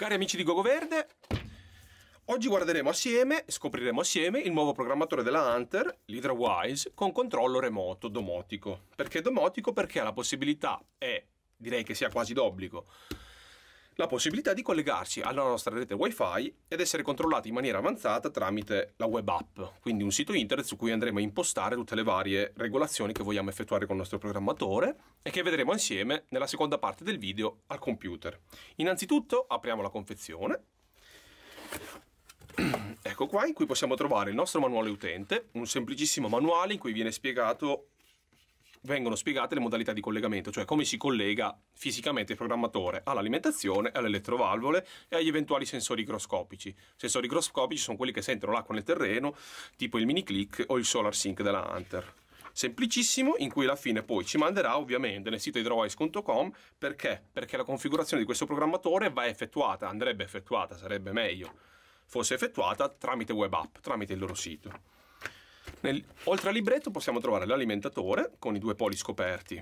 Cari amici di Gogo Verde, oggi guarderemo assieme e scopriremo assieme il nuovo programmatore della Hunter, LidraWise, con controllo remoto domotico. Perché domotico? Perché ha la possibilità, e direi che sia quasi d'obbligo, la possibilità di collegarsi alla nostra rete wifi ed essere controllati in maniera avanzata tramite la web app, quindi un sito internet su cui andremo a impostare tutte le varie regolazioni che vogliamo effettuare con il nostro programmatore e che vedremo insieme nella seconda parte del video al computer. Innanzitutto apriamo la confezione. Ecco qua in cui possiamo trovare il nostro manuale utente, un semplicissimo manuale in cui viene spiegato vengono spiegate le modalità di collegamento, cioè come si collega fisicamente il programmatore all'alimentazione, alle elettrovalvole e agli eventuali sensori igroscopici. Sensori igroscopici sono quelli che sentono l'acqua nel terreno, tipo il mini click o il solar sync della Hunter. Semplicissimo, in cui alla fine poi ci manderà ovviamente nel sito hydrowise.com perché? Perché la configurazione di questo programmatore va effettuata, andrebbe effettuata, sarebbe meglio fosse effettuata tramite web app, tramite il loro sito. Nel, oltre al libretto possiamo trovare l'alimentatore con i due poli scoperti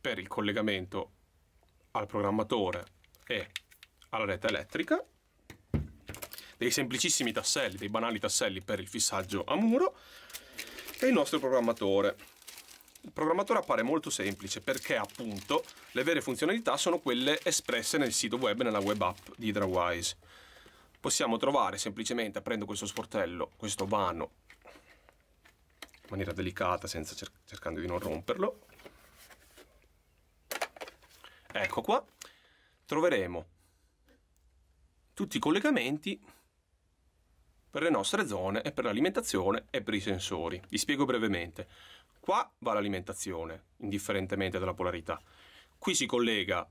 per il collegamento al programmatore e alla rete elettrica, dei semplicissimi tasselli, dei banali tasselli per il fissaggio a muro e il nostro programmatore. Il programmatore appare molto semplice perché appunto le vere funzionalità sono quelle espresse nel sito web nella web app di HydraWise. Possiamo trovare semplicemente aprendo questo sportello, questo vano in maniera delicata, senza cer cercando di non romperlo. Ecco qua, troveremo tutti i collegamenti per le nostre zone e per l'alimentazione e per i sensori. Vi spiego brevemente. Qua va l'alimentazione, indifferentemente dalla polarità. Qui si collega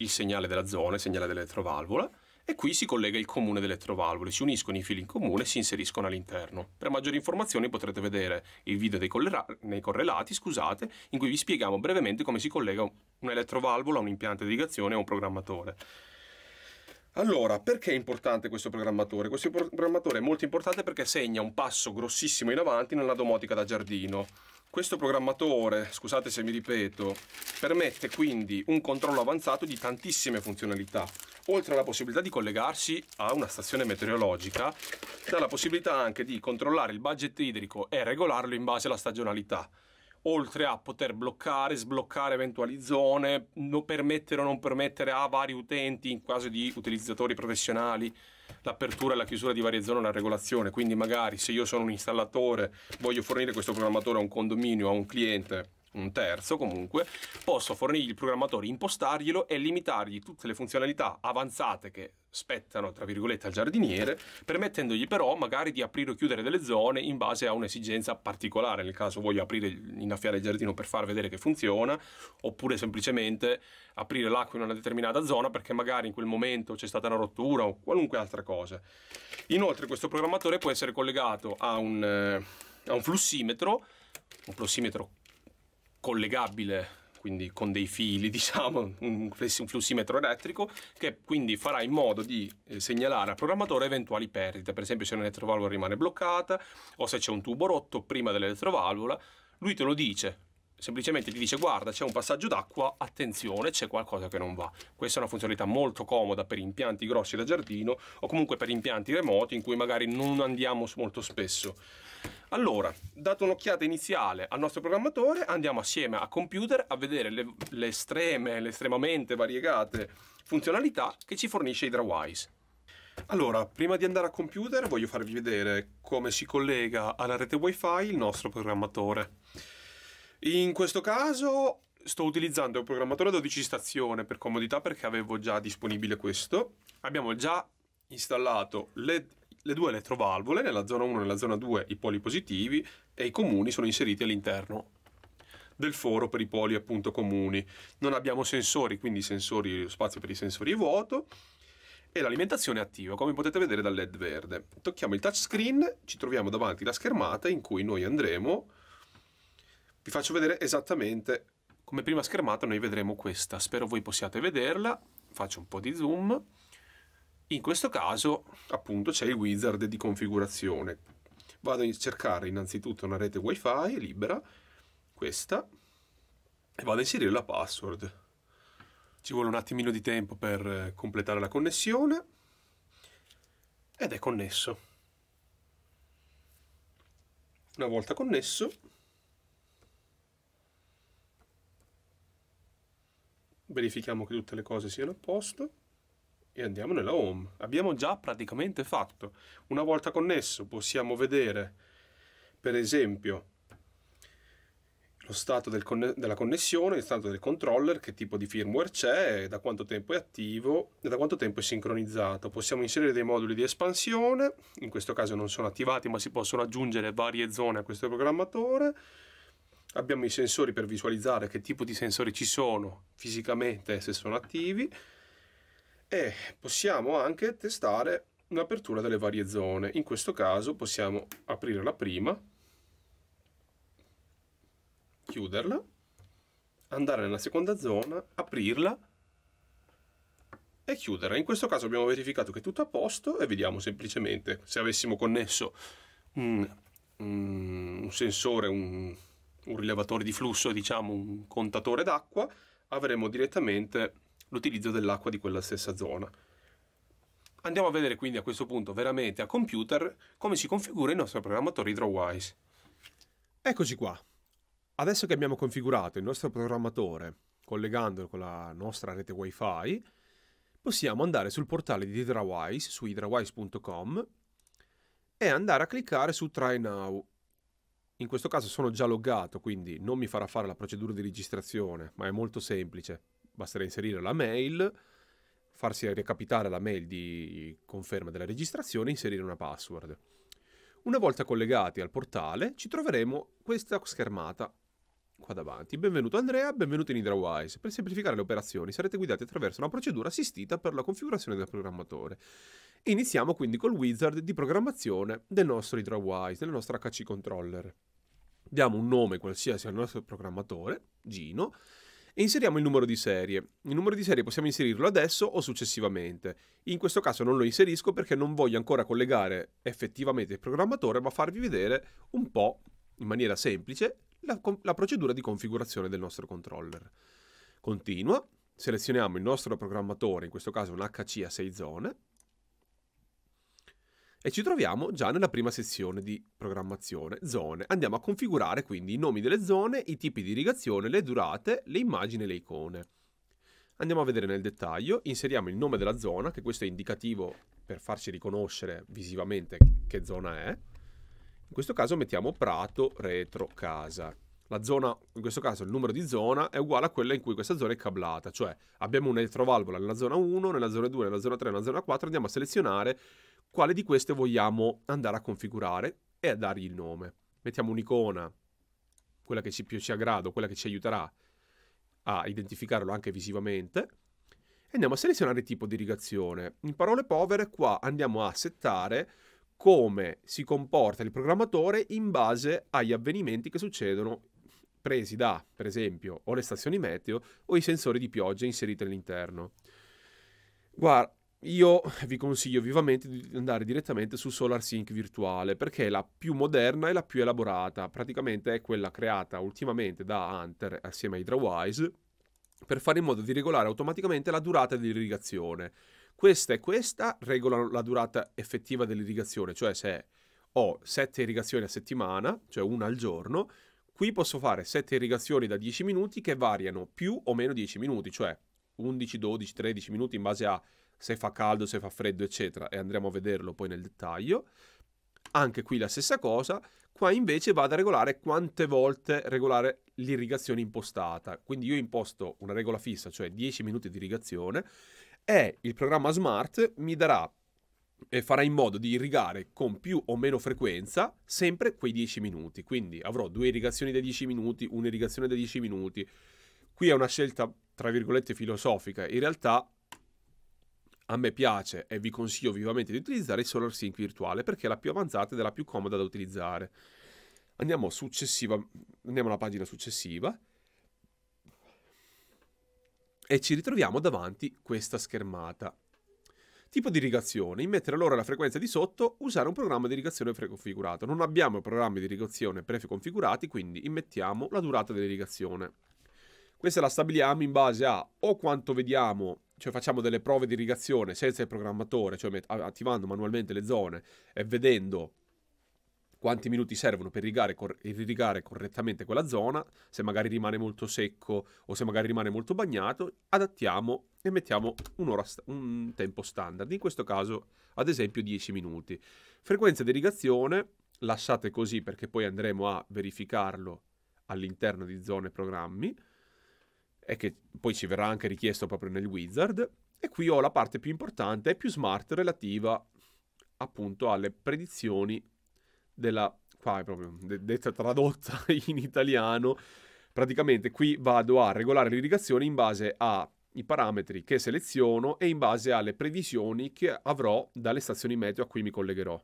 il segnale della zona, il segnale dell'elettrovalvola, e qui si collega il comune delle elettrovalvole, si uniscono i fili in comune e si inseriscono all'interno. Per maggiori informazioni potrete vedere il video dei, nei correlati, scusate, in cui vi spieghiamo brevemente come si collega un'elettrovalvola, a un impianto di irrigazione o un programmatore. Allora, perché è importante questo programmatore? Questo programmatore è molto importante perché segna un passo grossissimo in avanti nella domotica da giardino. Questo programmatore, scusate se mi ripeto, permette quindi un controllo avanzato di tantissime funzionalità. Oltre alla possibilità di collegarsi a una stazione meteorologica, dà la possibilità anche di controllare il budget idrico e regolarlo in base alla stagionalità oltre a poter bloccare, sbloccare eventuali zone, non permettere o non permettere a vari utenti, in caso di utilizzatori professionali, l'apertura e la chiusura di varie zone, la regolazione. Quindi magari se io sono un installatore, voglio fornire questo programmatore a un condominio, a un cliente, un terzo comunque, posso fornirgli il programmatore, impostarglielo e limitargli tutte le funzionalità avanzate che spettano, tra virgolette, al giardiniere, permettendogli però magari di aprire o chiudere delle zone in base a un'esigenza particolare, nel caso voglio aprire, innaffiare il giardino per far vedere che funziona, oppure semplicemente aprire l'acqua in una determinata zona perché magari in quel momento c'è stata una rottura o qualunque altra cosa. Inoltre questo programmatore può essere collegato a un, eh, a un flussimetro, un prossimetro collegabile quindi con dei fili, diciamo, un flussimetro elettrico, che quindi farà in modo di eh, segnalare al programmatore eventuali perdite, per esempio se un'elettrovalvola rimane bloccata o se c'è un tubo rotto prima dell'elettrovalvola, lui te lo dice, semplicemente ti dice guarda c'è un passaggio d'acqua, attenzione c'è qualcosa che non va. Questa è una funzionalità molto comoda per impianti grossi da giardino o comunque per impianti remoti in cui magari non andiamo molto spesso. Allora, dato un'occhiata iniziale al nostro programmatore, andiamo assieme a computer a vedere le, le estreme, le estremamente variegate funzionalità che ci fornisce HydraWise. Allora, prima di andare a computer voglio farvi vedere come si collega alla rete wifi il nostro programmatore. In questo caso sto utilizzando il programmatore 12 stazione per comodità perché avevo già disponibile questo. Abbiamo già installato le le due elettrovalvole, nella zona 1 e nella zona 2 i poli positivi e i comuni sono inseriti all'interno del foro per i poli appunto comuni. Non abbiamo sensori, quindi sensori, lo spazio per i sensori è vuoto e l'alimentazione è attiva, come potete vedere dal LED verde. Tocchiamo il touchscreen, ci troviamo davanti alla schermata in cui noi andremo. Vi faccio vedere esattamente come prima schermata noi vedremo questa. Spero voi possiate vederla. Faccio un po' di zoom. In questo caso, appunto, c'è il wizard di configurazione. Vado a cercare innanzitutto una rete wifi libera, questa, e vado a inserire la password. Ci vuole un attimino di tempo per eh, completare la connessione ed è connesso. Una volta connesso, verifichiamo che tutte le cose siano a posto e andiamo nella home. Abbiamo già praticamente fatto. Una volta connesso possiamo vedere, per esempio, lo stato del conne della connessione, il stato del controller, che tipo di firmware c'è, da quanto tempo è attivo e da quanto tempo è sincronizzato. Possiamo inserire dei moduli di espansione, in questo caso non sono attivati ma si possono aggiungere varie zone a questo programmatore. Abbiamo i sensori per visualizzare che tipo di sensori ci sono fisicamente se sono attivi e possiamo anche testare l'apertura delle varie zone. In questo caso possiamo aprire la prima, chiuderla, andare nella seconda zona, aprirla e chiuderla. In questo caso abbiamo verificato che è tutto a posto e vediamo semplicemente se avessimo connesso un, un sensore, un, un rilevatore di flusso, diciamo un contatore d'acqua, avremo direttamente l'utilizzo dell'acqua di quella stessa zona. Andiamo a vedere quindi a questo punto veramente a computer come si configura il nostro programmatore HydroWise. Eccoci qua. Adesso che abbiamo configurato il nostro programmatore collegandolo con la nostra rete WiFi, possiamo andare sul portale di HydraWise su hydrawise.com e andare a cliccare su Try Now. In questo caso sono già loggato, quindi non mi farà fare la procedura di registrazione, ma è molto semplice. Basterà inserire la mail, farsi recapitare la mail di conferma della registrazione e inserire una password. Una volta collegati al portale ci troveremo questa schermata qua davanti. Benvenuto Andrea, benvenuto in HydraWise. Per semplificare le operazioni sarete guidati attraverso una procedura assistita per la configurazione del programmatore. Iniziamo quindi col wizard di programmazione del nostro HydraWise, del nostro HC controller. Diamo un nome qualsiasi al nostro programmatore, Gino, e inseriamo il numero di serie. Il numero di serie possiamo inserirlo adesso o successivamente. In questo caso non lo inserisco perché non voglio ancora collegare effettivamente il programmatore, ma farvi vedere un po' in maniera semplice la, la procedura di configurazione del nostro controller. Continua, selezioniamo il nostro programmatore, in questo caso un HC a 6 zone, e ci troviamo già nella prima sezione di programmazione, zone. Andiamo a configurare quindi i nomi delle zone, i tipi di irrigazione, le durate, le immagini e le icone. Andiamo a vedere nel dettaglio, inseriamo il nome della zona, che questo è indicativo per farci riconoscere visivamente che zona è. In questo caso mettiamo prato, retro, casa. La zona, in questo caso il numero di zona, è uguale a quella in cui questa zona è cablata, cioè abbiamo un'elettrovalvola nella zona 1, nella zona 2, nella zona 3, nella zona 4, andiamo a selezionare quale di queste vogliamo andare a configurare e a dargli il nome. Mettiamo un'icona, quella che ci più ci aggrada, quella che ci aiuterà a identificarlo anche visivamente. E andiamo a selezionare il tipo di irrigazione. In parole povere qua andiamo a settare come si comporta il programmatore in base agli avvenimenti che succedono presi da, per esempio, o le stazioni meteo o i sensori di pioggia inseriti all'interno. Guarda, io vi consiglio vivamente di andare direttamente su SolarSync virtuale perché è la più moderna e la più elaborata, praticamente è quella creata ultimamente da Hunter assieme a HydraWise per fare in modo di regolare automaticamente la durata dell'irrigazione. Questa e questa regolano la durata effettiva dell'irrigazione, cioè se ho 7 irrigazioni a settimana, cioè una al giorno, qui posso fare 7 irrigazioni da 10 minuti che variano più o meno 10 minuti, cioè 11, 12, 13 minuti in base a se fa caldo, se fa freddo, eccetera, e andremo a vederlo poi nel dettaglio. Anche qui la stessa cosa, qua invece vado a regolare quante volte regolare l'irrigazione impostata. Quindi io imposto una regola fissa, cioè 10 minuti di irrigazione, e il programma Smart mi darà e farà in modo di irrigare con più o meno frequenza sempre quei 10 minuti. Quindi avrò due irrigazioni da 10 minuti, un'irrigazione da 10 minuti. Qui è una scelta, tra virgolette, filosofica. In realtà a me piace e vi consiglio vivamente di utilizzare il SolarSync virtuale perché è la più avanzata ed è la più comoda da utilizzare. Andiamo, andiamo alla pagina successiva e ci ritroviamo davanti questa schermata. Tipo di irrigazione, immettere allora la frequenza di sotto, usare un programma di irrigazione preconfigurato. Non abbiamo programmi di irrigazione preconfigurati, quindi immettiamo la durata dell'irrigazione. Questa la stabiliamo in base a o quanto vediamo cioè facciamo delle prove di irrigazione senza il programmatore, cioè attivando manualmente le zone e vedendo quanti minuti servono per irrigare, cor- irrigare, correttamente quella zona, se magari rimane molto secco o se magari rimane molto bagnato, adattiamo e mettiamo sta- un tempo standard, in questo caso ad esempio 10 minuti. Frequenza di irrigazione lasciate così perché poi andremo a verificarlo all'interno di zone programmi e che poi ci verrà anche richiesto proprio nel wizard. E qui ho la parte più importante e più smart relativa appunto alle predizioni della... qua è proprio detta tradotta in italiano. Praticamente qui vado a regolare l'irrigazione in base ai parametri che seleziono e in base alle previsioni che avrò dalle stazioni meteo a cui mi collegherò.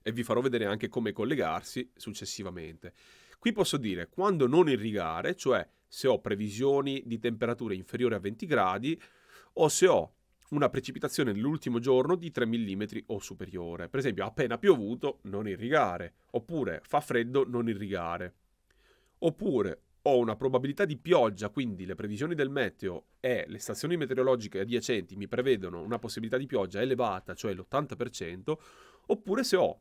E vi farò vedere anche come collegarsi successivamente. Qui posso dire quando non irrigare, cioè se ho previsioni di temperature inferiori a 20 gradi o se ho una precipitazione nell'ultimo giorno di 3 mm o superiore. Per esempio, appena piovuto, non irrigare, oppure fa freddo, non irrigare. Oppure ho una probabilità di pioggia, quindi le previsioni del meteo e le stazioni meteorologiche adiacenti mi prevedono una possibilità di pioggia elevata, cioè l'80%, oppure se ho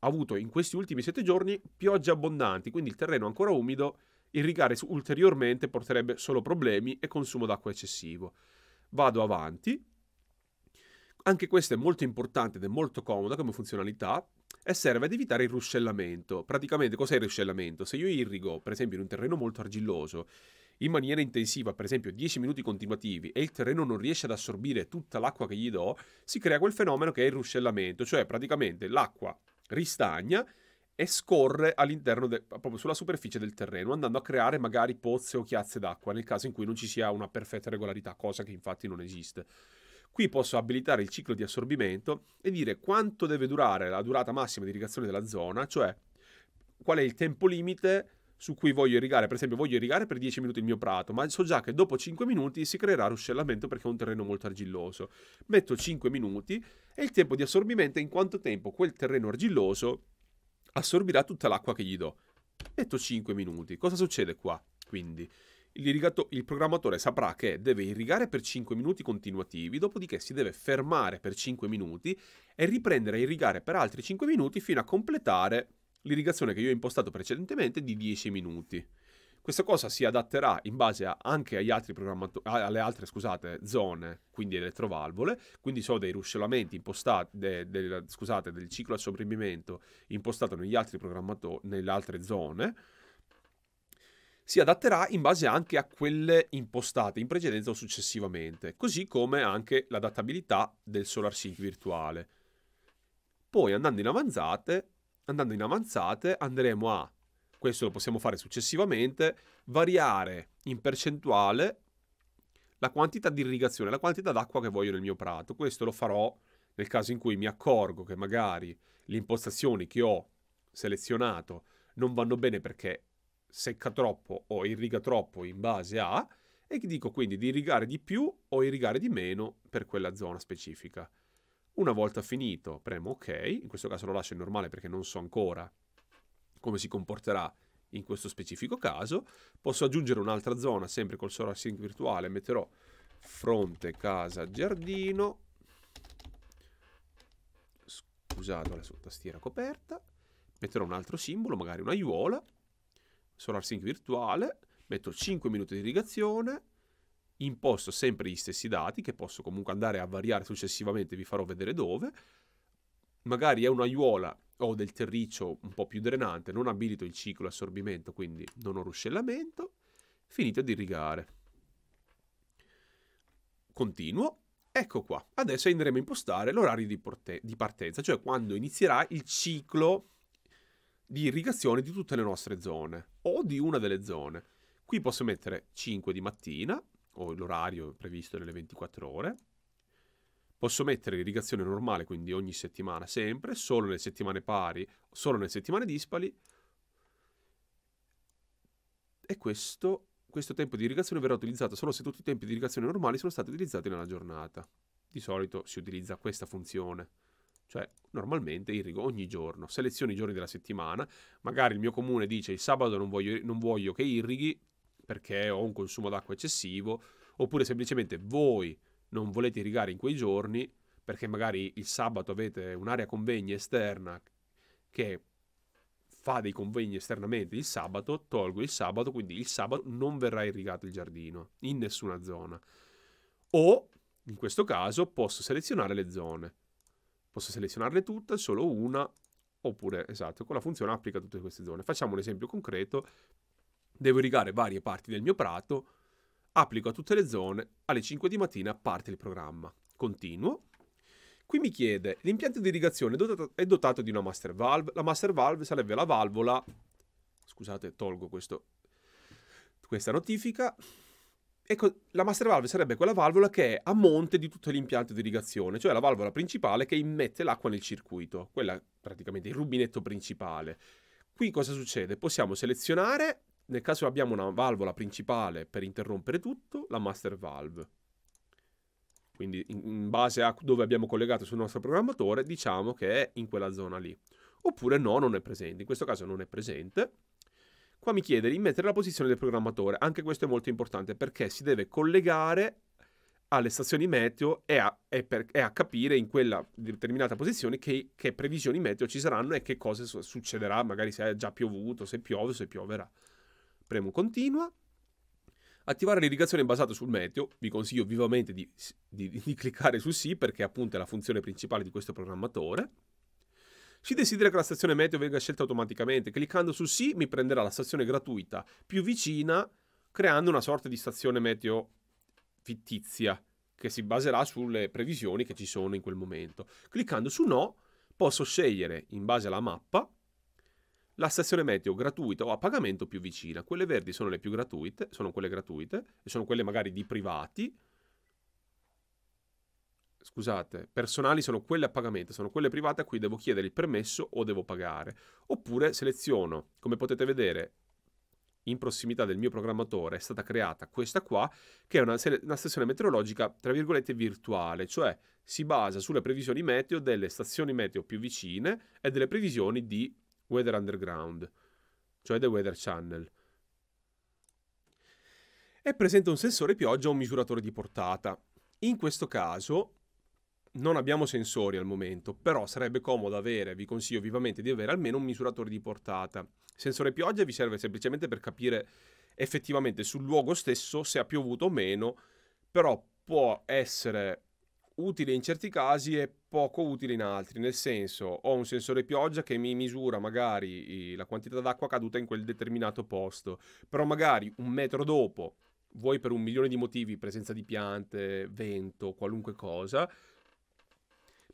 avuto in questi ultimi 7 giorni piogge abbondanti, quindi il terreno ancora umido Irrigare ulteriormente porterebbe solo problemi e consumo d'acqua eccessivo. Vado avanti. Anche questo è molto importante ed è molto comoda come funzionalità e serve ad evitare il ruscellamento. Praticamente cos'è il ruscellamento? Se io irrigo, per esempio, in un terreno molto argilloso, in maniera intensiva, per esempio 10 minuti continuativi, e il terreno non riesce ad assorbire tutta l'acqua che gli do, si crea quel fenomeno che è il ruscellamento, cioè praticamente l'acqua ristagna e scorre all'interno, de- proprio sulla superficie del terreno, andando a creare magari pozze o chiazze d'acqua nel caso in cui non ci sia una perfetta regolarità, cosa che infatti non esiste. Qui posso abilitare il ciclo di assorbimento e dire quanto deve durare la durata massima di irrigazione della zona, cioè qual è il tempo limite su cui voglio irrigare. Per esempio, voglio irrigare per 10 minuti il mio prato, ma so già che dopo 5 minuti si creerà ruscellamento perché è un terreno molto argilloso. Metto 5 minuti e il tempo di assorbimento è in quanto tempo quel terreno argilloso assorbirà tutta l'acqua che gli do. Metto 5 minuti. Cosa succede qua? Quindi il programmatore saprà che deve irrigare per 5 minuti continuativi, dopodiché si deve fermare per 5 minuti e riprendere a irrigare per altri 5 minuti fino a completare l'irrigazione che io ho impostato precedentemente di 10 minuti. Questa cosa si adatterà in base a, anche alle altre scusate, zone, quindi elettrovalvole, quindi sono dei ruscellamenti de, de, scusate, del ciclo a sopprimimento impostato negli altri nelle altre zone, si adatterà in base anche a quelle impostate in precedenza o successivamente, così come anche l'adattabilità del SolarSync virtuale. Poi andando in avanzate, andando in avanzate andremo a questo lo possiamo fare successivamente, variare in percentuale la quantità di irrigazione, la quantità d'acqua che voglio nel mio prato. Questo lo farò nel caso in cui mi accorgo che magari le impostazioni che ho selezionato non vanno bene perché secca troppo o irriga troppo in base a e dico quindi di irrigare di più o irrigare di meno per quella zona specifica. Una volta finito premo ok, in questo caso lo lascio in normale perché non so ancora come si comporterà in questo specifico caso. Posso aggiungere un'altra zona sempre col sync virtuale, metterò fronte, casa, giardino. Scusate la tastiera coperta. Metterò un altro simbolo, magari una aiuola. sync virtuale, metto 5 minuti di irrigazione, imposto sempre gli stessi dati che posso comunque andare a variare successivamente, vi farò vedere dove. Magari è un'aiuola o del terriccio un po' più drenante, non abilito il ciclo assorbimento, quindi non ho ruscellamento, finito di irrigare. Continuo, ecco qua, adesso andremo a impostare l'orario di, di partenza, cioè quando inizierà il ciclo di irrigazione di tutte le nostre zone o di una delle zone. Qui posso mettere 5 di mattina, o l'orario previsto nelle 24 ore, Posso mettere l'irrigazione normale, quindi ogni settimana, sempre, solo nelle settimane pari, solo nelle settimane dispari. E questo, questo tempo di irrigazione verrà utilizzato solo se tutti i tempi di irrigazione normali sono stati utilizzati nella giornata. Di solito si utilizza questa funzione. Cioè, normalmente irrigo ogni giorno, seleziono i giorni della settimana, magari il mio comune dice il sabato non voglio, non voglio che irrighi perché ho un consumo d'acqua eccessivo, oppure semplicemente voi non volete irrigare in quei giorni perché magari il sabato avete un'area convegni esterna che fa dei convegni esternamente il sabato, tolgo il sabato, quindi il sabato non verrà irrigato il giardino in nessuna zona. O in questo caso posso selezionare le zone. Posso selezionarle tutte, solo una, oppure, esatto, con la funzione applica tutte queste zone. Facciamo un esempio concreto. Devo irrigare varie parti del mio prato, applico a tutte le zone, alle 5 di mattina parte il programma. Continuo. Qui mi chiede, l'impianto di irrigazione è dotato, è dotato di una master valve, la master valve sarebbe la valvola, scusate tolgo questo, questa notifica, Ecco, la master valve sarebbe quella valvola che è a monte di tutto l'impianto di irrigazione, cioè la valvola principale che immette l'acqua nel circuito, quella praticamente il rubinetto principale. Qui cosa succede? Possiamo selezionare nel caso abbiamo una valvola principale per interrompere tutto, la master valve. Quindi in base a dove abbiamo collegato sul nostro programmatore, diciamo che è in quella zona lì. Oppure no, non è presente. In questo caso non è presente. Qua mi chiede di mettere la posizione del programmatore. Anche questo è molto importante perché si deve collegare alle stazioni meteo e a, e per, e a capire in quella determinata posizione che, che previsioni meteo ci saranno e che cosa succederà, magari se è già piovuto, se piove, se pioverà. Premo continua. Attivare l'irrigazione basata sul meteo, vi consiglio vivamente di, di, di, cliccare su sì perché appunto è la funzione principale di questo programmatore. Si desidera che la stazione meteo venga scelta automaticamente, cliccando su sì mi prenderà la stazione gratuita più vicina creando una sorta di stazione meteo fittizia che si baserà sulle previsioni che ci sono in quel momento. Cliccando su no posso scegliere in base alla mappa la stazione meteo gratuita o a pagamento più vicina. Quelle verdi sono le più gratuite, sono quelle gratuite e sono quelle magari di privati. Scusate, personali sono quelle a pagamento, sono quelle private a cui devo chiedere il permesso o devo pagare. Oppure seleziono, come potete vedere, in prossimità del mio programmatore è stata creata questa qua, che è una, una sessione meteorologica, tra virgolette, virtuale, cioè si basa sulle previsioni meteo delle stazioni meteo più vicine e delle previsioni di Weather Underground, cioè The Weather Channel. È presente un sensore pioggia o un misuratore di portata. In questo caso non abbiamo sensori al momento, però sarebbe comodo avere, vi consiglio vivamente di avere almeno un misuratore di portata. sensore pioggia vi serve semplicemente per capire effettivamente sul luogo stesso se ha piovuto o meno, però può essere utile in certi casi e poco utile in altri, nel senso ho un sensore pioggia che mi misura magari la quantità d'acqua caduta in quel determinato posto, però magari un metro dopo, vuoi per un milione di motivi, presenza di piante, vento, qualunque cosa,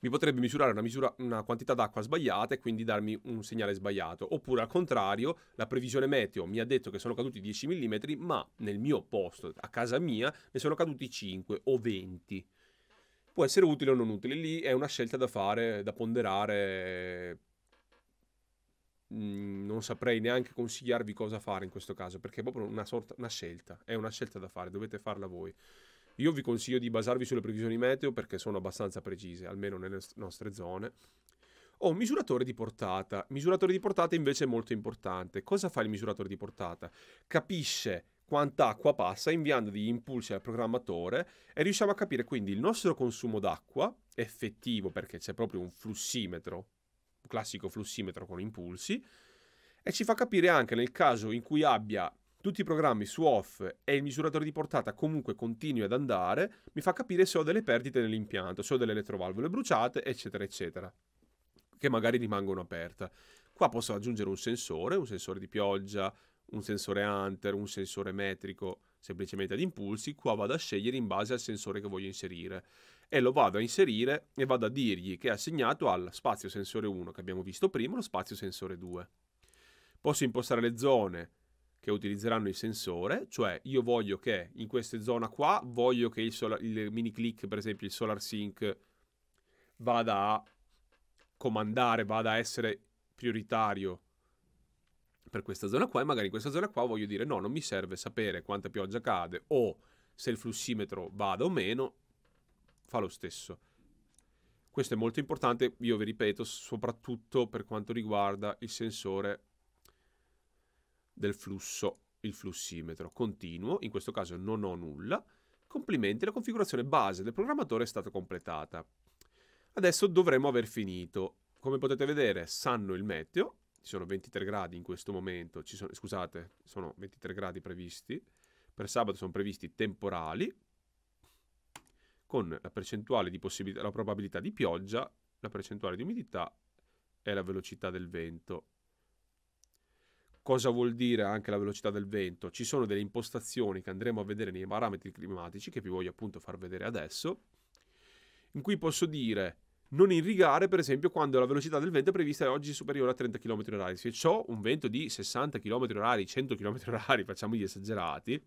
mi potrebbe misurare una, misura, una, quantità d'acqua sbagliata e quindi darmi un segnale sbagliato. Oppure al contrario, la previsione meteo mi ha detto che sono caduti 10 mm, ma nel mio posto, a casa mia, ne sono caduti 5 o 20. mm può essere utile o non utile. Lì è una scelta da fare, da ponderare. Mm, non saprei neanche consigliarvi cosa fare in questo caso, perché è proprio una, sorta, una scelta, è una scelta da fare, dovete farla voi. Io vi consiglio di basarvi sulle previsioni meteo perché sono abbastanza precise, almeno nelle nostre zone. Ho un misuratore di portata. Misuratore di portata invece è molto importante. Cosa fa il misuratore di portata? Capisce quanta acqua passa inviando degli impulsi al programmatore e riusciamo a capire quindi il nostro consumo d'acqua effettivo perché c'è proprio un flussimetro, un classico flussimetro con impulsi e ci fa capire anche nel caso in cui abbia tutti i programmi su off e il misuratore di portata comunque continui ad andare, mi fa capire se ho delle perdite nell'impianto, se ho delle elettrovalvole bruciate, eccetera, eccetera, che magari rimangono aperte. Qua posso aggiungere un sensore, un sensore di pioggia, un sensore hunter, un sensore metrico semplicemente ad impulsi, qua vado a scegliere in base al sensore che voglio inserire e lo vado a inserire e vado a dirgli che è assegnato al spazio sensore 1 che abbiamo visto prima, lo spazio sensore 2. Posso impostare le zone che utilizzeranno il sensore, cioè io voglio che in questa zona qua, voglio che il, solar, il mini click, per esempio il solar sync, vada a comandare, vada a essere prioritario per questa zona qua e magari in questa zona qua voglio dire no, non mi serve sapere quanta pioggia cade o se il flussimetro vada o meno, fa lo stesso. Questo è molto importante, io vi ripeto, soprattutto per quanto riguarda il sensore del flusso, il flussimetro continuo, in questo caso non ho nulla. Complimenti, la configurazione base del programmatore è stata completata. Adesso dovremmo aver finito. Come potete vedere, sanno il meteo, ci sono 23 gradi in questo momento, sono, scusate, sono 23 gradi previsti, per sabato sono previsti temporali, con la percentuale di possibilità, la probabilità di pioggia, la percentuale di umidità e la velocità del vento. Cosa vuol dire anche la velocità del vento? Ci sono delle impostazioni che andremo a vedere nei parametri climatici, che vi voglio appunto far vedere adesso, in cui posso dire non irrigare, per esempio, quando la velocità del vento è prevista è oggi superiore a 30 km/h. Se ho un vento di 60 km/h, 100 km/h, facciamo gli esagerati,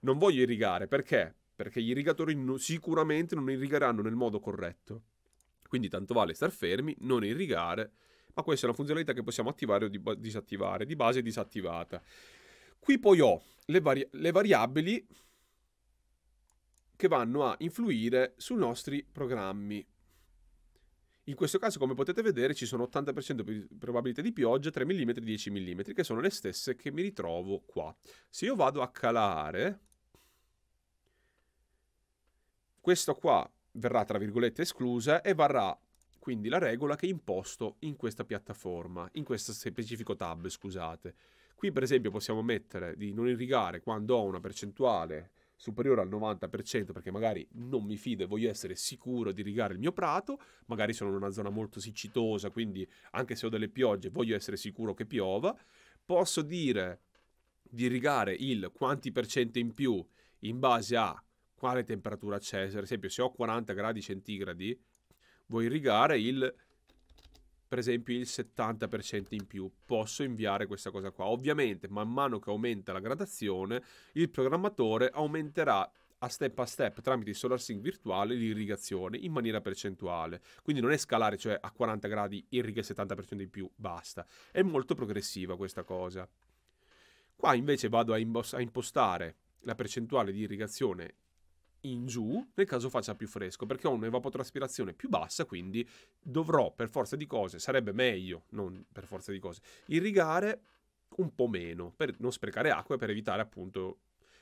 non voglio irrigare perché? Perché gli irrigatori no, sicuramente non irrigheranno nel modo corretto. Quindi tanto vale star fermi, non irrigare, ma questa è una funzionalità che possiamo attivare o di disattivare, di base disattivata. Qui poi ho le, vari le variabili che vanno a influire sui nostri programmi in questo caso, come potete vedere, ci sono 80% di probabilità di pioggia, 3 mm, 10 mm, che sono le stesse che mi ritrovo qua. Se io vado a calare, questa qua verrà tra virgolette esclusa e varrà quindi la regola che imposto in questa piattaforma, in questo specifico tab, scusate. Qui per esempio possiamo mettere di non irrigare quando ho una percentuale superiore al 90% perché magari non mi fido e voglio essere sicuro di rigare il mio prato, magari sono in una zona molto siccitosa, quindi anche se ho delle piogge voglio essere sicuro che piova, posso dire di rigare il quanti per cento in più in base a quale temperatura c'è, ad esempio se ho 40 gradi centigradi, vuoi rigare il per esempio il 70% in più. Posso inviare questa cosa qua. Ovviamente, man mano che aumenta la gradazione, il programmatore aumenterà a step a step tramite il SolarSync virtuale l'irrigazione in maniera percentuale. Quindi non è scalare, cioè a 40 gradi irriga il 70% in più, basta. È molto progressiva questa cosa. Qua invece vado a, a impostare la percentuale di irrigazione in giù nel caso faccia più fresco perché ho un'evapotraspirazione più bassa quindi dovrò per forza di cose sarebbe meglio non per forza di cose irrigare un po' meno per non sprecare acqua e per evitare appunto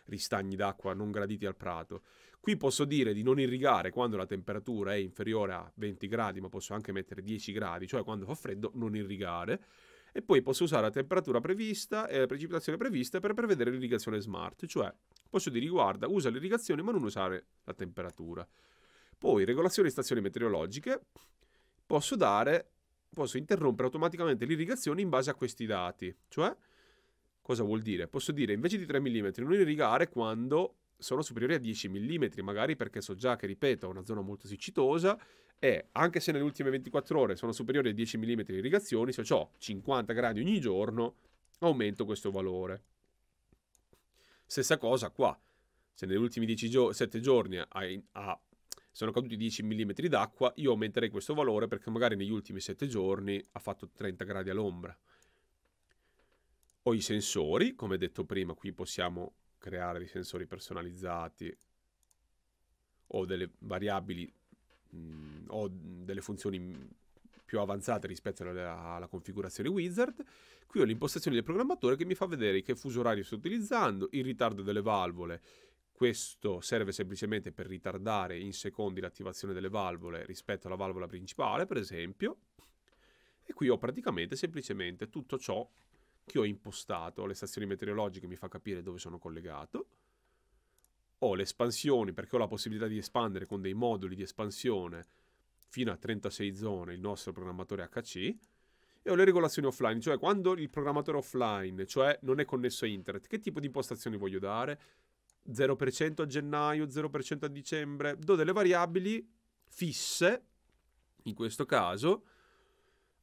ristagni d'acqua non graditi al prato. Qui posso dire di non irrigare quando la temperatura è inferiore a 20 gradi, ma posso anche mettere 10 gradi, cioè quando fa freddo non irrigare e poi posso usare la temperatura prevista e la precipitazione prevista per prevedere l'irrigazione smart, cioè posso dire guarda, usa l'irrigazione ma non usare la temperatura. Poi regolazione di stazioni meteorologiche, posso dare, posso interrompere automaticamente l'irrigazione in base a questi dati, cioè cosa vuol dire? Posso dire invece di 3 mm non irrigare quando sono superiori a 10 mm, magari perché so già che, ripeto, è una zona molto siccitosa e anche se nelle ultime 24 ore sono superiori ai 10 mm di irrigazione, se ho 50 gradi ogni giorno, aumento questo valore. Stessa cosa qua, se negli ultimi gio- 7 giorni hai, ah, sono caduti 10 mm d'acqua, io aumenterei questo valore perché magari negli ultimi 7 giorni ha fatto 30 gradi all'ombra. Ho i sensori, come detto prima, qui possiamo creare dei sensori personalizzati o delle variabili mh, mm, ho delle funzioni più avanzate rispetto alla, alla, configurazione wizard. Qui ho l'impostazione del programmatore che mi fa vedere che fuso orario sto utilizzando, il ritardo delle valvole. Questo serve semplicemente per ritardare in secondi l'attivazione delle valvole rispetto alla valvola principale, per esempio. E qui ho praticamente semplicemente tutto ciò che ho impostato. Le stazioni meteorologiche mi fa capire dove sono collegato ho le espansioni perché ho la possibilità di espandere con dei moduli di espansione fino a 36 zone il nostro programmatore HC e ho le regolazioni offline, cioè quando il programmatore offline, cioè non è connesso a internet, che tipo di impostazioni voglio dare? 0% a gennaio, 0% a dicembre, do delle variabili fisse, in questo caso,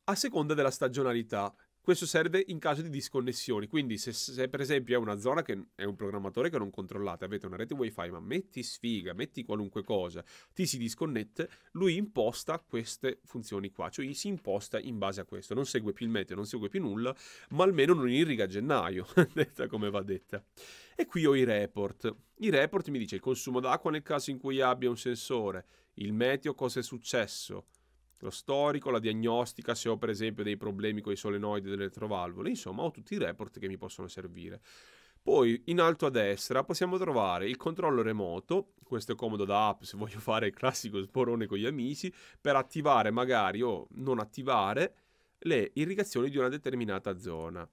a seconda della stagionalità questo serve in caso di disconnessioni, quindi se, se per esempio è una zona che è un programmatore che non controllate, avete una rete wifi, ma metti sfiga, metti qualunque cosa, ti si disconnette, lui imposta queste funzioni qua, cioè si imposta in base a questo, non segue più il meteo, non segue più nulla, ma almeno non irriga a gennaio, detta come va detta. E qui ho i report. I report mi dice il consumo d'acqua nel caso in cui abbia un sensore, il meteo cosa è successo, lo storico, la diagnostica, se ho per esempio dei problemi con i solenoidi delle elettrovalvole, insomma ho tutti i report che mi possono servire. Poi in alto a destra possiamo trovare il controllo remoto, questo è comodo da app se voglio fare il classico sborone con gli amici, per attivare magari o non attivare le irrigazioni di una determinata zona.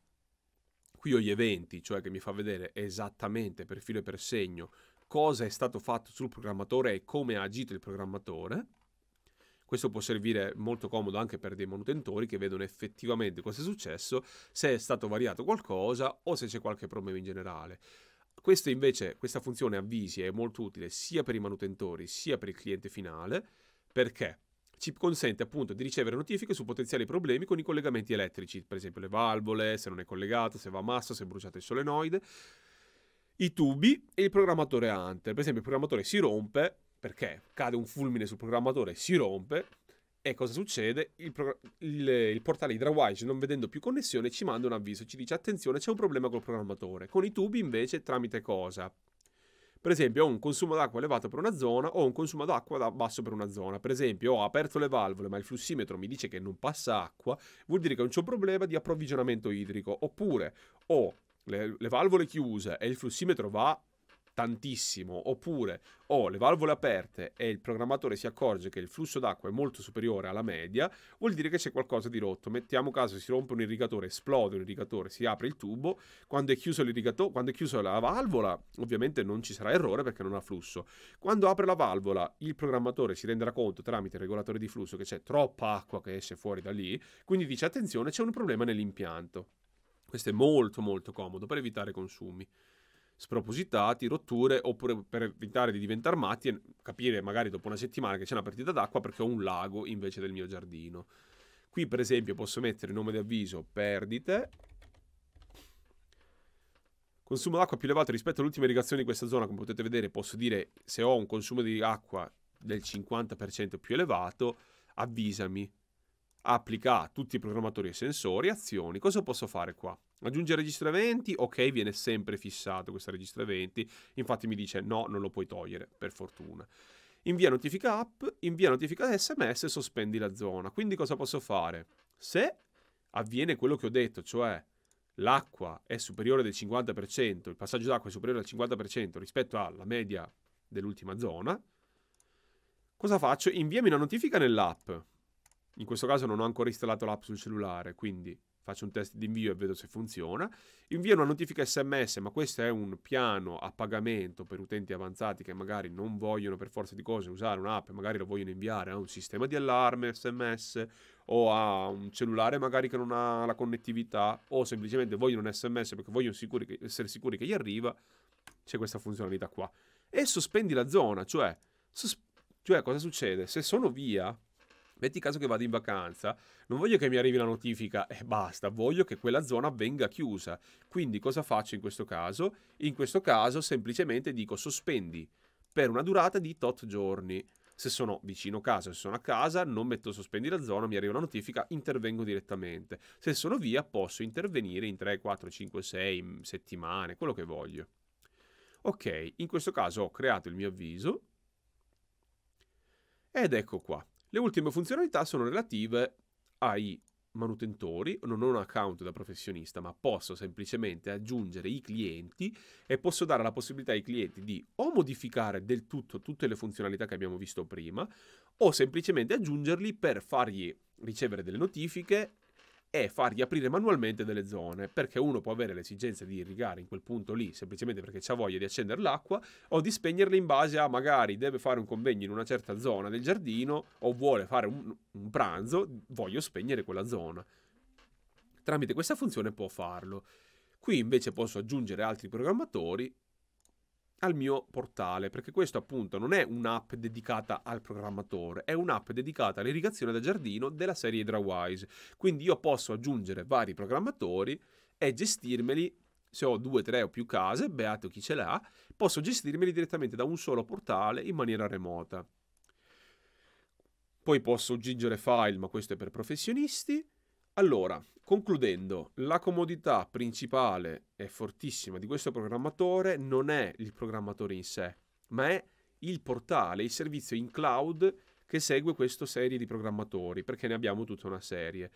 Qui ho gli eventi, cioè che mi fa vedere esattamente per filo e per segno cosa è stato fatto sul programmatore e come ha agito il programmatore questo può servire molto comodo anche per dei manutentori che vedono effettivamente cosa è successo, se è stato variato qualcosa o se c'è qualche problema in generale. Questo invece, questa funzione avvisi è molto utile sia per i manutentori sia per il cliente finale perché ci consente appunto di ricevere notifiche su potenziali problemi con i collegamenti elettrici, per esempio le valvole, se non è collegato, se va a massa, se è bruciato il solenoide, i tubi e il programmatore Hunter. Per esempio il programmatore si rompe, perché cade un fulmine sul programmatore, si rompe, e cosa succede? Il, pro- il, il portale HydraWise, non vedendo più connessione, ci manda un avviso, ci dice attenzione c'è un problema col programmatore. Con i tubi invece tramite cosa? Per esempio ho un consumo d'acqua elevato per una zona o un consumo d'acqua basso per una zona. Per esempio ho aperto le valvole ma il flussimetro mi dice che non passa acqua, vuol dire che non c'è un problema di approvvigionamento idrico. Oppure ho le, le valvole chiuse e il flussimetro va tantissimo, oppure ho oh, le valvole aperte e il programmatore si accorge che il flusso d'acqua è molto superiore alla media, vuol dire che c'è qualcosa di rotto. Mettiamo caso si rompe un irrigatore, esplode un irrigatore, si apre il tubo, quando è chiuso l'irrigatore, quando è chiusa la valvola, ovviamente non ci sarà errore perché non ha flusso. Quando apre la valvola, il programmatore si renderà conto tramite il regolatore di flusso che c'è troppa acqua che esce fuori da lì, quindi dice attenzione, c'è un problema nell'impianto. Questo è molto molto comodo per evitare consumi spropositati, rotture, oppure per evitare di diventare matti e capire magari dopo una settimana che c'è una partita d'acqua perché ho un lago invece del mio giardino. Qui per esempio posso mettere il nome di avviso perdite. Consumo d'acqua più elevato rispetto all'ultima irrigazione di questa zona, come potete vedere posso dire se ho un consumo di acqua del 50% più elevato, avvisami. Applica a tutti i programmatori e sensori azioni. Cosa posso fare qua? Aggiunge registra 20, ok, viene sempre fissato questo registra 20, infatti mi dice no, non lo puoi togliere, per fortuna. Invia notifica app, invia notifica sms e sospendi la zona. Quindi cosa posso fare? Se avviene quello che ho detto, cioè l'acqua è superiore del 50%, il passaggio d'acqua è superiore al 50% rispetto alla media dell'ultima zona, cosa faccio? Inviami una notifica nell'app. In questo caso non ho ancora installato l'app sul cellulare, quindi faccio un test di invio e vedo se funziona. Invio una notifica SMS, ma questo è un piano a pagamento per utenti avanzati che magari non vogliono per forza di cose usare un'app, magari lo vogliono inviare a un sistema di allarme SMS o a un cellulare magari che non ha la connettività o semplicemente vogliono un SMS perché vogliono sicuri che, essere sicuri che gli arriva. C'è questa funzionalità qua. E sospendi la zona, cioè, sos- cioè cosa succede? Se sono via Metti caso che vado in vacanza, non voglio che mi arrivi la notifica e eh, basta, voglio che quella zona venga chiusa. Quindi cosa faccio in questo caso? In questo caso semplicemente dico sospendi per una durata di tot giorni. Se sono vicino a casa, se sono a casa, non metto sospendi la zona, mi arriva la notifica, intervengo direttamente. Se sono via posso intervenire in 3, 4, 5, 6 settimane, quello che voglio. Ok, in questo caso ho creato il mio avviso ed ecco qua. Le ultime funzionalità sono relative ai manutentori, non ho un account da professionista, ma posso semplicemente aggiungere i clienti e posso dare la possibilità ai clienti di o modificare del tutto tutte le funzionalità che abbiamo visto prima, o semplicemente aggiungerli per fargli ricevere delle notifiche e far riaprire manualmente delle zone, perché uno può avere l'esigenza di irrigare in quel punto lì semplicemente perché ha voglia di accendere l'acqua o di spegnerle in base a magari deve fare un convegno in una certa zona del giardino o vuole fare un, un pranzo, voglio spegnere quella zona. Tramite questa funzione può farlo. Qui invece posso aggiungere altri programmatori al mio portale, perché questo appunto non è un'app dedicata al programmatore, è un'app dedicata all'irrigazione da giardino della serie HydraWise. Quindi io posso aggiungere vari programmatori e gestirmeli se ho due, tre o più case, beato chi ce l'ha, posso gestirmeli direttamente da un solo portale in maniera remota. Poi posso aggiungere file, ma questo è per professionisti. Allora, concludendo, la comodità principale e fortissima di questo programmatore non è il programmatore in sé, ma è il portale, il servizio in cloud che segue questa serie di programmatori, perché ne abbiamo tutta una serie.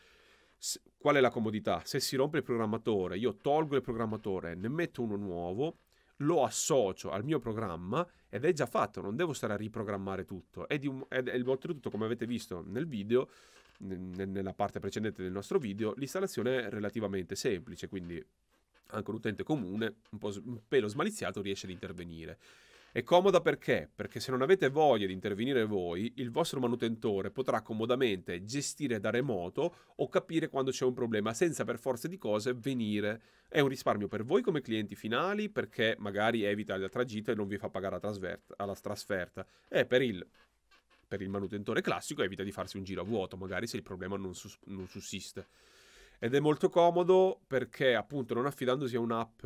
S- qual è la comodità? Se si rompe il programmatore, io tolgo il programmatore, ne metto uno nuovo, lo associo al mio programma ed è già fatto, non devo stare a riprogrammare tutto. Ed, oltretutto, come avete visto nel video, nella parte precedente del nostro video, l'installazione è relativamente semplice, quindi anche un utente comune, un, po', un pelo smaliziato, riesce ad intervenire. È comoda perché? Perché se non avete voglia di intervenire voi, il vostro manutentore potrà comodamente gestire da remoto o capire quando c'è un problema senza per forza di cose venire. È un risparmio per voi come clienti finali perché magari evita la tragitto e non vi fa pagare alla trasferta. È per il per il manutentore classico evita di farsi un giro a vuoto, magari se il problema non, sus- non sussiste. Ed è molto comodo perché appunto non affidandosi a un'app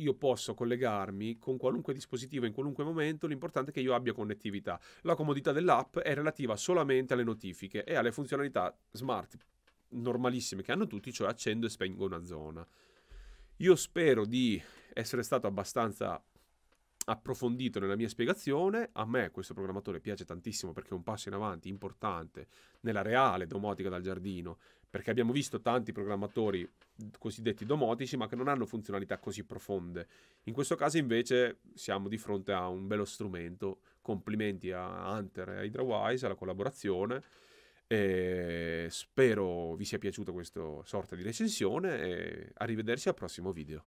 io posso collegarmi con qualunque dispositivo in qualunque momento, l'importante è che io abbia connettività. La comodità dell'app è relativa solamente alle notifiche e alle funzionalità smart normalissime che hanno tutti, cioè accendo e spengo una zona. Io spero di essere stato abbastanza approfondito nella mia spiegazione. A me questo programmatore piace tantissimo perché è un passo in avanti importante nella reale domotica dal giardino, perché abbiamo visto tanti programmatori cosiddetti domotici ma che non hanno funzionalità così profonde. In questo caso invece siamo di fronte a un bello strumento. Complimenti a Hunter e a HydraWise, alla collaborazione. E spero vi sia piaciuta questa sorta di recensione e arrivederci al prossimo video.